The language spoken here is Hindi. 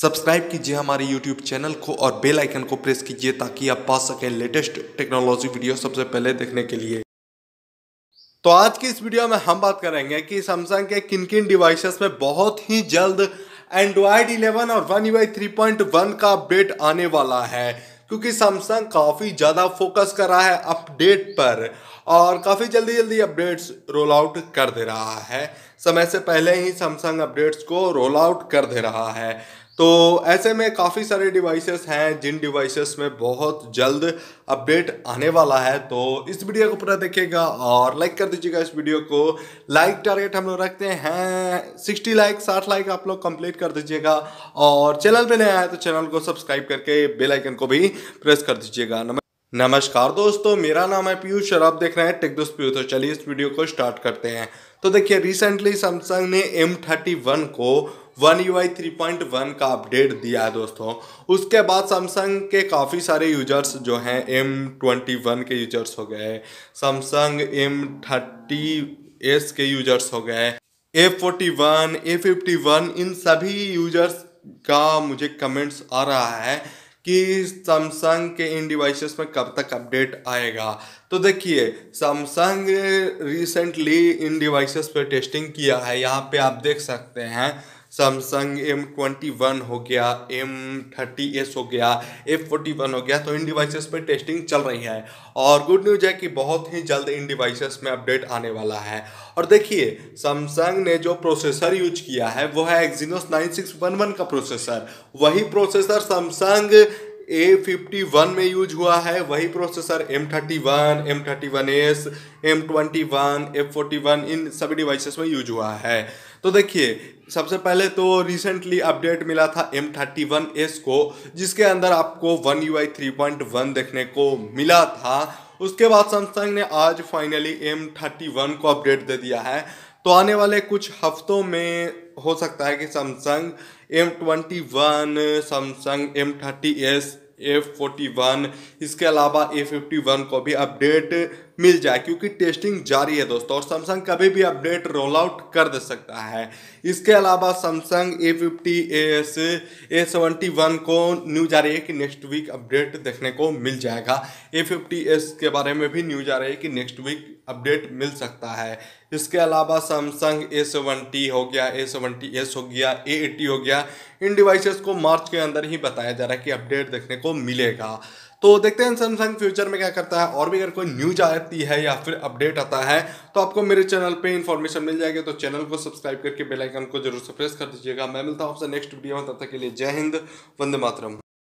सब्सक्राइब कीजिए हमारे यूट्यूब चैनल को और बेल आइकन को प्रेस कीजिए ताकि आप पा सकें लेटेस्ट टेक्नोलॉजी वीडियो सबसे पहले देखने के लिए तो आज की इस वीडियो में हम बात करेंगे कि सैमसंग के किन किन डिवाइसेस में बहुत ही जल्द एंड्रॉयड 11 और One UI three point one का अपडेट आने वाला है क्योंकि सैमसंग काफ़ी ज़्यादा फोकस कर रहा है अपडेट पर और काफ़ी जल्दी जल्दी अपडेट्स रोल आउट कर दे रहा है समय से पहले ही सैमसंग अपडेट्स को रोल आउट कर दे रहा है तो ऐसे में काफ़ी सारे डिवाइसेस हैं जिन डिवाइसेस में बहुत जल्द अपडेट आने वाला है तो इस वीडियो को पूरा देखिएगा और लाइक कर दीजिएगा इस वीडियो को लाइक टारगेट हम लोग रखते हैं 60 लाइक 60 लाइक आप लोग कंप्लीट कर दीजिएगा और चैनल पे नया है तो चैनल को सब्सक्राइब करके बेल आइकन को भी प्रेस कर दीजिएगा नमस्कार नमस्कार दोस्तों मेरा नाम है पीयूष और आप देख रहे हैं टेक दोस्त पीयूष तो चलिए इस वीडियो को स्टार्ट करते हैं तो देखिए रिसेंटली सैमसंग ने एम थर्टी वन को One U I three point one का अपडेट दिया है दोस्तों उसके बाद सैमसंग के काफ़ी सारे यूजर्स जो हैं एम ट्वेंटी वन के यूजर्स हो गए सैमसंग एम थर्टी एस के यूजर्स हो गए A forty one A fifty one इन सभी यूजर्स का मुझे कमेंट्स आ रहा है कि सैमसंग के इन डिवाइसेस में कब तक अपडेट आएगा तो देखिए सैमसंग रिसेंटली इन डिवाइसेस पर टेस्टिंग किया है यहाँ पे आप देख सकते हैं सैमसंग एम ट्वेंटी वन हो गया एम थर्टी एस हो गया एफ फोर्टी वन हो गया तो इन डिवाइसेस पर टेस्टिंग चल रही है और गुड न्यूज है कि बहुत ही जल्द इन डिवाइसेस में अपडेट आने वाला है और देखिए सैमसंग ने जो प्रोसेसर यूज किया है वो है Exynos nine six one one का प्रोसेसर वही processor Samsung A fifty one में यूज हुआ है वही processor M thirty one M thirty one S M twenty one F forty one इन सभी डिवाइसेस में यूज हुआ है तो देखिए सबसे पहले तो रिसेंटली अपडेट मिला था एम थर्टी वन एस को जिसके अंदर आपको One U I three point one देखने को मिला था उसके बाद सैमसंग ने आज फाइनली एम थर्टी वन को अपडेट दे दिया है तो आने वाले कुछ हफ्तों में हो सकता है कि Samsung M twenty one Samsung M thirty S F forty one इसके अलावा ए फिफ्टी वन को भी अपडेट मिल जाए क्योंकि टेस्टिंग जारी है दोस्तों और सैमसंग कभी भी अपडेट रोल आउट कर दे सकता है इसके अलावा Samsung A fifty S A seventy one को न्यूज आ रही है कि नेक्स्ट वीक अपडेट देखने को मिल जाएगा ए फिफ्टी एस के बारे में भी न्यूज आ रही है कि नेक्स्ट वीक अपडेट मिल सकता है इसके अलावा सैमसंग ए सेवेंटी हो गया ए सेवेंटी एस हो गया ए एट्टी हो गया इन डिवाइसेस को मार्च के अंदर ही बताया जा रहा है कि अपडेट देखने को मिलेगा तो देखते हैं सैमसंग फ्यूचर में क्या करता है और भी अगर कोई न्यूज आती है या फिर अपडेट आता है तो आपको मेरे चैनल पे इन्फॉर्मेशन मिल जाएगी तो चैनल को सब्सक्राइब करके बेलाइकन को जरूर से प्रेस कर दीजिएगा मैं मिलता हूँ आपसे नेक्स्ट वीडियो में तब तक के लिए जय हिंद वंदे मातरम